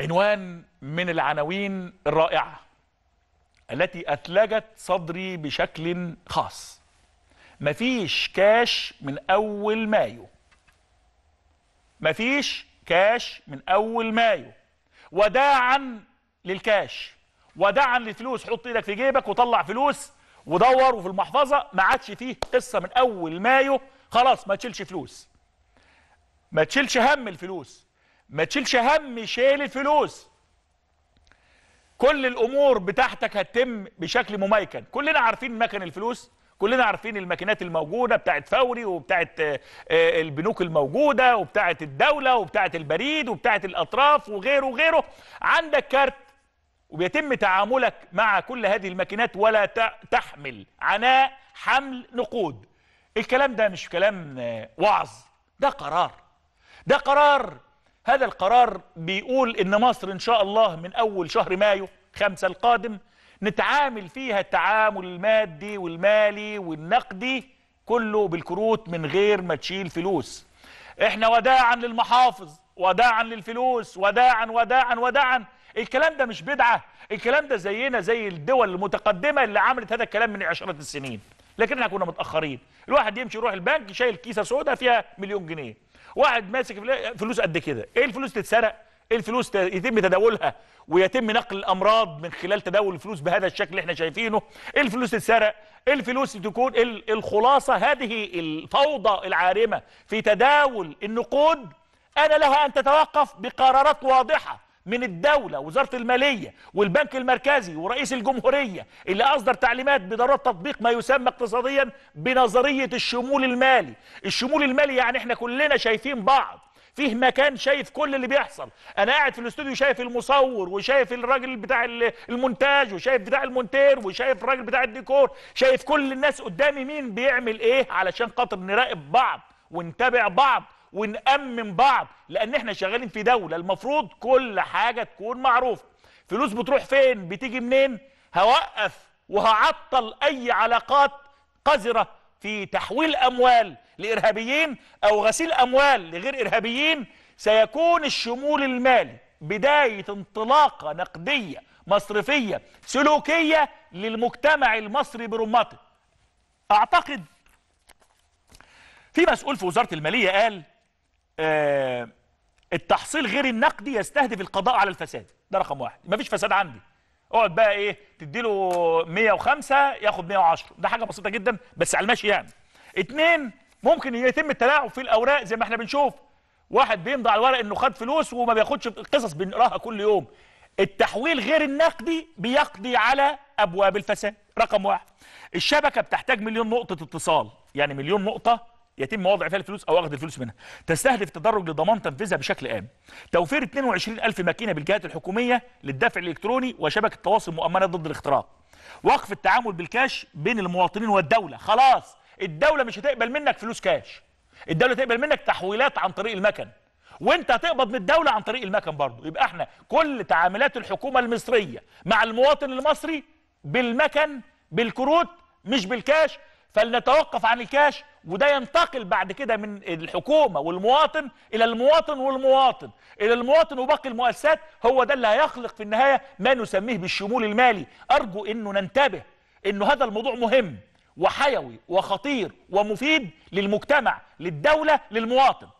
عنوان من العناوين الرائعة التي أثلجت صدري بشكل خاص مفيش كاش من أول مايو مفيش كاش من أول مايو وداعا للكاش وداعا للفلوس حط ايدك في جيبك وطلع فلوس ودور وفي المحفظة ما عادش فيه قصة من أول مايو خلاص ما تشيلش فلوس ما تشيلش هم الفلوس ما تشيلش هم شيل الفلوس كل الامور بتاعتك هتتم بشكل مميكن كلنا عارفين مكن الفلوس كلنا عارفين الماكينات الموجوده بتاعت فوري وبتاعت آه، آه، البنوك الموجوده وبتاعت الدوله وبتاعت البريد وبتاعت الاطراف وغيره وغيره عندك كارت وبيتم تعاملك مع كل هذه الماكينات ولا تحمل عناء حمل نقود الكلام ده مش كلام آه، وعظ ده قرار ده قرار هذا القرار بيقول ان مصر ان شاء الله من اول شهر مايو خمسة القادم نتعامل فيها التعامل المادي والمالي والنقدي كله بالكروت من غير ما تشيل فلوس احنا وداعا للمحافظ وداعا للفلوس وداعا وداعا وداعا الكلام ده مش بدعة الكلام ده زينا زي الدول المتقدمة اللي عملت هذا الكلام من عشرات السنين لكن احنا كنا متاخرين الواحد يمشي يروح البنك شايل كيسه سوداء فيها مليون جنيه واحد ماسك فلوس قد كده ايه الفلوس تتسرق ايه الفلوس يتم تداولها ويتم نقل الامراض من خلال تداول الفلوس بهذا الشكل اللي احنا شايفينه ايه الفلوس تتسرق ايه الفلوس تكون الخلاصه هذه الفوضى العارمه في تداول النقود انا لها ان تتوقف بقرارات واضحه من الدولة وزارة المالية والبنك المركزي ورئيس الجمهورية اللي أصدر تعليمات بضرورة تطبيق ما يسمى اقتصاديا بنظرية الشمول المالي الشمول المالي يعني احنا كلنا شايفين بعض فيه مكان شايف كل اللي بيحصل انا قاعد في الاستوديو شايف المصور وشايف الراجل بتاع المونتاج وشايف بتاع المونتير وشايف الراجل بتاع الديكور شايف كل الناس قدامي مين بيعمل ايه علشان خاطر نراقب بعض ونتابع بعض ونأمن بعض لأن احنا شغالين في دولة المفروض كل حاجة تكون معروفة فلوس بتروح فين بتيجي منين هوقف وهعطل أي علاقات قذرة في تحويل أموال لإرهابيين أو غسيل أموال لغير إرهابيين سيكون الشمول المالي بداية انطلاقة نقدية مصرفية سلوكية للمجتمع المصري برمته أعتقد في مسؤول في وزارة المالية قال آه، التحصيل غير النقدي يستهدف القضاء على الفساد ده رقم واحد مفيش فساد عندي اقعد بقى ايه تدي له 105 ياخد 110 ده حاجه بسيطه جدا بس على المشي يعني اتنين ممكن يتم التلاعب في الاوراق زي ما احنا بنشوف واحد بيمضي على الورق انه خد فلوس وما بياخدش قصص بنقراها كل يوم التحويل غير النقدي بيقضي على ابواب الفساد رقم واحد الشبكه بتحتاج مليون نقطه اتصال يعني مليون نقطه يتم وضع فيها الفلوس او اخذ الفلوس منها تستهدف التدرج لضمان تنفيذها بشكل آمن توفير 22000 ماكينه بالجهات الحكوميه للدفع الالكتروني وشبكه تواصل مؤمنه ضد الاختراق وقف التعامل بالكاش بين المواطنين والدوله خلاص الدوله مش هتقبل منك فلوس كاش الدوله تقبل منك تحويلات عن طريق المكن وانت هتقبض من الدوله عن طريق المكن برضه يبقى احنا كل تعاملات الحكومه المصريه مع المواطن المصري بالمكن بالكروت مش بالكاش فلنتوقف عن الكاش وده ينتقل بعد كده من الحكومة والمواطن إلى المواطن والمواطن إلى المواطن وباقي المؤسسات هو ده اللي هيخلق في النهاية ما نسميه بالشمول المالي أرجو أنه ننتبه أنه هذا الموضوع مهم وحيوي وخطير ومفيد للمجتمع للدولة للمواطن